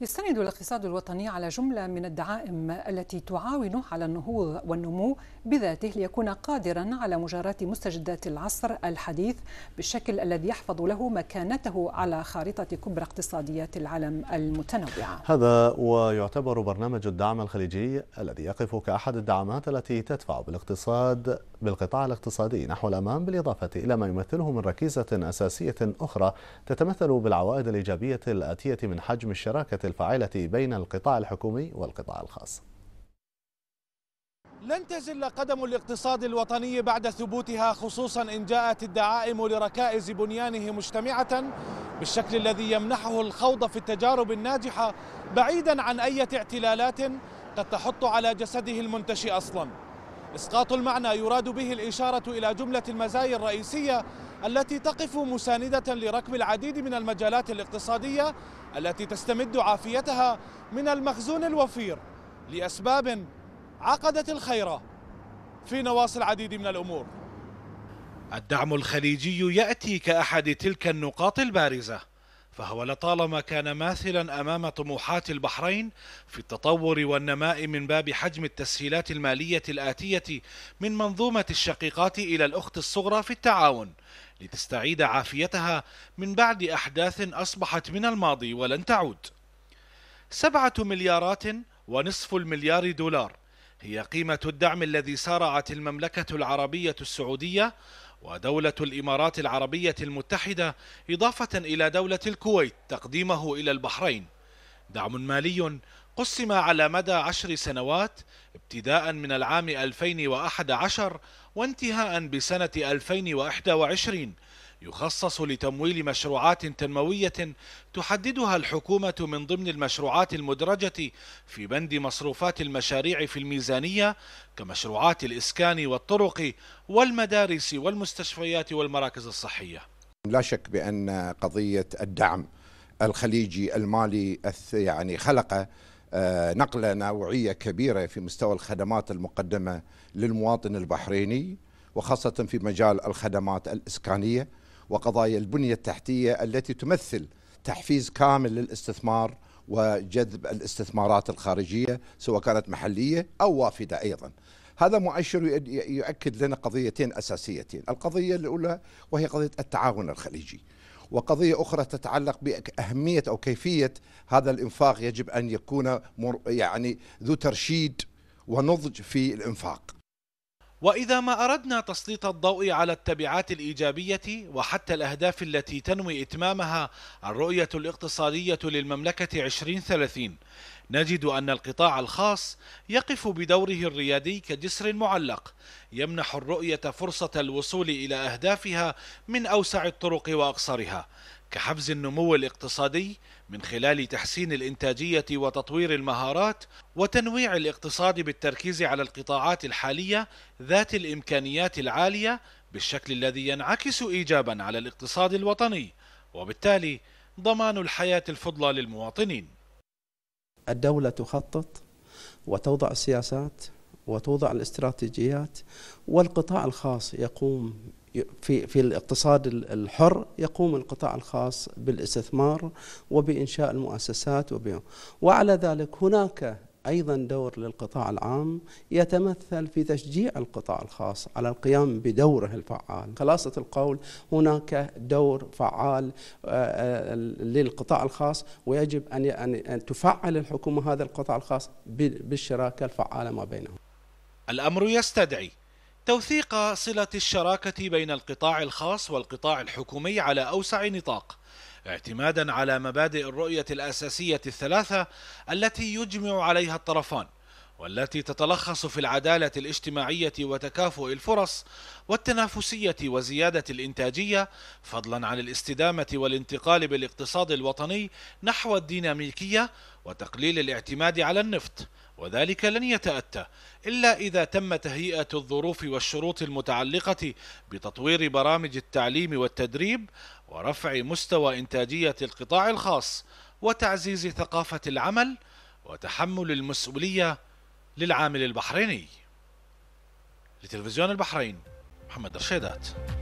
يستند الاقتصاد الوطني على جملة من الدعائم التي تعاونه على النهوض والنمو بذاته ليكون قادرا على مجاراة مستجدات العصر الحديث بالشكل الذي يحفظ له مكانته على خارطة كبرى اقتصاديات العالم المتنوعة هذا ويعتبر برنامج الدعم الخليجي الذي يقف كأحد الدعامات التي تدفع بالاقتصاد بالقطاع الاقتصادي نحو الأمام بالإضافة إلى ما يمثله من ركيزة أساسية أخرى تتمثل بالعوائد الإيجابية الآتية من حجم الشراكة الفاعلة بين القطاع الحكومي والقطاع الخاص لن تزل قدم الاقتصاد الوطني بعد ثبوتها خصوصا إن جاءت الدعائم لركائز بنيانه مجتمعة بالشكل الذي يمنحه الخوض في التجارب الناجحة بعيدا عن أي اعتلالات قد تحط على جسده المنتشي أصلاً إسقاط المعنى يراد به الإشارة إلى جملة المزايا الرئيسية التي تقف مساندة لركب العديد من المجالات الاقتصادية التي تستمد عافيتها من المخزون الوفير لأسباب عقدت الخيرة في نواصي العديد من الأمور الدعم الخليجي يأتي كأحد تلك النقاط البارزة فهو لطالما كان ماثلا امام طموحات البحرين في التطور والنماء من باب حجم التسهيلات الماليه الاتيه من منظومه الشقيقات الى الاخت الصغرى في التعاون لتستعيد عافيتها من بعد احداث اصبحت من الماضي ولن تعود سبعه مليارات ونصف المليار دولار هي قيمة الدعم الذي سارعت المملكة العربية السعودية ودولة الإمارات العربية المتحدة إضافة إلى دولة الكويت تقديمه إلى البحرين دعم مالي قسم على مدى عشر سنوات ابتداء من العام 2011 وانتهاء بسنة 2021 يخصص لتمويل مشروعات تنموية تحددها الحكومة من ضمن المشروعات المدرجة في بند مصروفات المشاريع في الميزانية كمشروعات الإسكان والطرق والمدارس والمستشفيات والمراكز الصحية لا شك بأن قضية الدعم الخليجي المالي يعني خلق آه، نقلة نوعية كبيرة في مستوى الخدمات المقدمة للمواطن البحريني وخاصة في مجال الخدمات الإسكانية وقضايا البنية التحتية التي تمثل تحفيز كامل للاستثمار وجذب الاستثمارات الخارجية سواء كانت محلية أو وافدة أيضا هذا مؤشر يؤكد لنا قضيتين أساسيتين القضية الأولى وهي قضية التعاون الخليجي وقضية أخرى تتعلق بأهمية أو كيفية هذا الإنفاق يجب أن يكون يعني ذو ترشيد ونضج في الإنفاق وإذا ما أردنا تسليط الضوء على التبعات الإيجابية وحتى الأهداف التي تنوي إتمامها الرؤية الاقتصادية للمملكة 2030 نجد أن القطاع الخاص يقف بدوره الريادي كجسر معلق يمنح الرؤية فرصة الوصول إلى أهدافها من أوسع الطرق وأقصرها كحفز النمو الاقتصادي من خلال تحسين الانتاجيه وتطوير المهارات وتنويع الاقتصاد بالتركيز على القطاعات الحاليه ذات الامكانيات العاليه بالشكل الذي ينعكس ايجابا على الاقتصاد الوطني وبالتالي ضمان الحياه الفضلى للمواطنين. الدوله تخطط وتوضع السياسات وتوضع الاستراتيجيات والقطاع الخاص يقوم في في الاقتصاد الحر يقوم القطاع الخاص بالاستثمار وبانشاء المؤسسات وبهم وعلى ذلك هناك ايضا دور للقطاع العام يتمثل في تشجيع القطاع الخاص على القيام بدوره الفعال، خلاصه القول هناك دور فعال آه، آه، للقطاع الخاص ويجب ان ان تفعل الحكومه هذا القطاع الخاص بالشراكه الفعاله ما بينهم. الامر يستدعي توثيق صلة الشراكة بين القطاع الخاص والقطاع الحكومي على أوسع نطاق اعتمادا على مبادئ الرؤية الأساسية الثلاثة التي يجمع عليها الطرفان والتي تتلخص في العدالة الاجتماعية وتكافؤ الفرص والتنافسية وزيادة الإنتاجية فضلا عن الاستدامة والانتقال بالاقتصاد الوطني نحو الديناميكية وتقليل الاعتماد على النفط وذلك لن يتأتى إلا إذا تم تهيئة الظروف والشروط المتعلقة بتطوير برامج التعليم والتدريب ورفع مستوى إنتاجية القطاع الخاص وتعزيز ثقافة العمل وتحمل المسؤوليه للعامل البحريني لتلفزيون البحرين محمد رشيدات